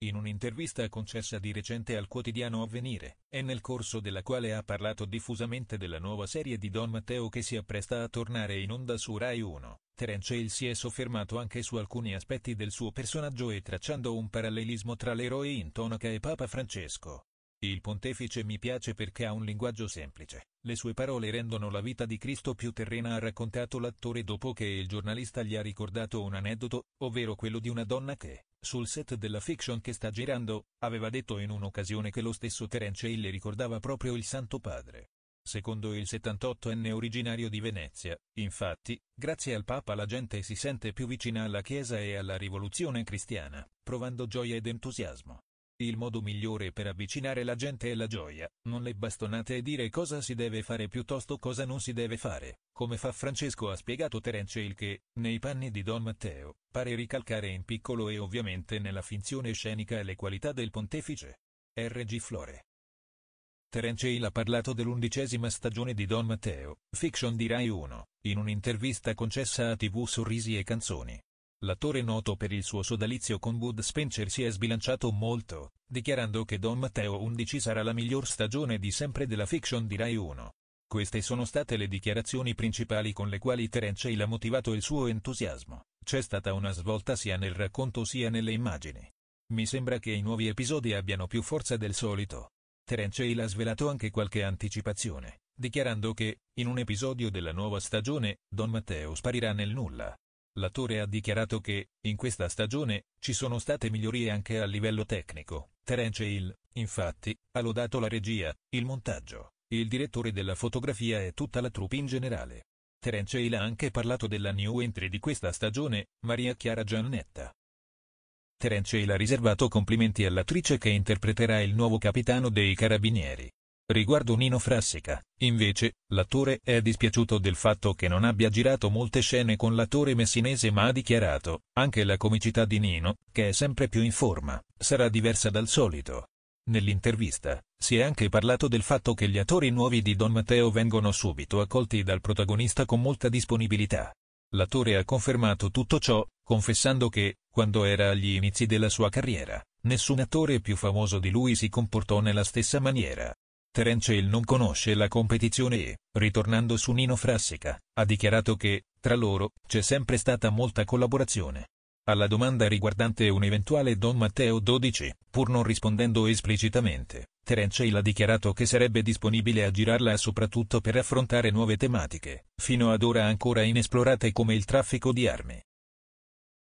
In un'intervista concessa di recente al quotidiano Avvenire, e nel corso della quale ha parlato diffusamente della nuova serie di Don Matteo che si appresta a tornare in onda su Rai 1, Terence Hill si è soffermato anche su alcuni aspetti del suo personaggio e tracciando un parallelismo tra l'eroe in tonaca e Papa Francesco. Il pontefice mi piace perché ha un linguaggio semplice, le sue parole rendono la vita di Cristo più terrena ha raccontato l'attore dopo che il giornalista gli ha ricordato un aneddoto, ovvero quello di una donna che, sul set della fiction che sta girando, aveva detto in un'occasione che lo stesso Terence Hill ricordava proprio il Santo Padre. Secondo il 78enne originario di Venezia, infatti, grazie al Papa la gente si sente più vicina alla Chiesa e alla rivoluzione cristiana, provando gioia ed entusiasmo. Il modo migliore per avvicinare la gente è la gioia, non le bastonate e dire cosa si deve fare piuttosto cosa non si deve fare, come fa Francesco ha spiegato Terence il che, nei panni di Don Matteo, pare ricalcare in piccolo e ovviamente nella finzione scenica le qualità del pontefice. R.G. Flore. Terence Hill ha parlato dell'undicesima stagione di Don Matteo, fiction di Rai 1, in un'intervista concessa a TV Sorrisi e Canzoni. L'attore noto per il suo sodalizio con Wood Spencer si è sbilanciato molto, dichiarando che Don Matteo 11 sarà la miglior stagione di sempre della fiction di Rai 1. Queste sono state le dichiarazioni principali con le quali Terence Hill ha motivato il suo entusiasmo. C'è stata una svolta sia nel racconto sia nelle immagini. Mi sembra che i nuovi episodi abbiano più forza del solito. Terence Hill ha svelato anche qualche anticipazione, dichiarando che, in un episodio della nuova stagione, Don Matteo sparirà nel nulla, L'attore ha dichiarato che, in questa stagione, ci sono state migliorie anche a livello tecnico. Terence Hill, infatti, ha lodato la regia, il montaggio, il direttore della fotografia e tutta la troupe in generale. Terence Hill ha anche parlato della new entry di questa stagione, Maria Chiara Giannetta. Terence Hill ha riservato complimenti all'attrice che interpreterà il nuovo capitano dei Carabinieri, Riguardo Nino Frassica, invece, l'attore è dispiaciuto del fatto che non abbia girato molte scene con l'attore messinese ma ha dichiarato, anche la comicità di Nino, che è sempre più in forma, sarà diversa dal solito. Nell'intervista, si è anche parlato del fatto che gli attori nuovi di Don Matteo vengono subito accolti dal protagonista con molta disponibilità. L'attore ha confermato tutto ciò, confessando che, quando era agli inizi della sua carriera, nessun attore più famoso di lui si comportò nella stessa maniera. Terence Hill non conosce la competizione e, ritornando su Nino Frassica, ha dichiarato che, tra loro, c'è sempre stata molta collaborazione. Alla domanda riguardante un eventuale Don Matteo XII, pur non rispondendo esplicitamente, Terence Hill ha dichiarato che sarebbe disponibile a girarla soprattutto per affrontare nuove tematiche, fino ad ora ancora inesplorate come il traffico di armi.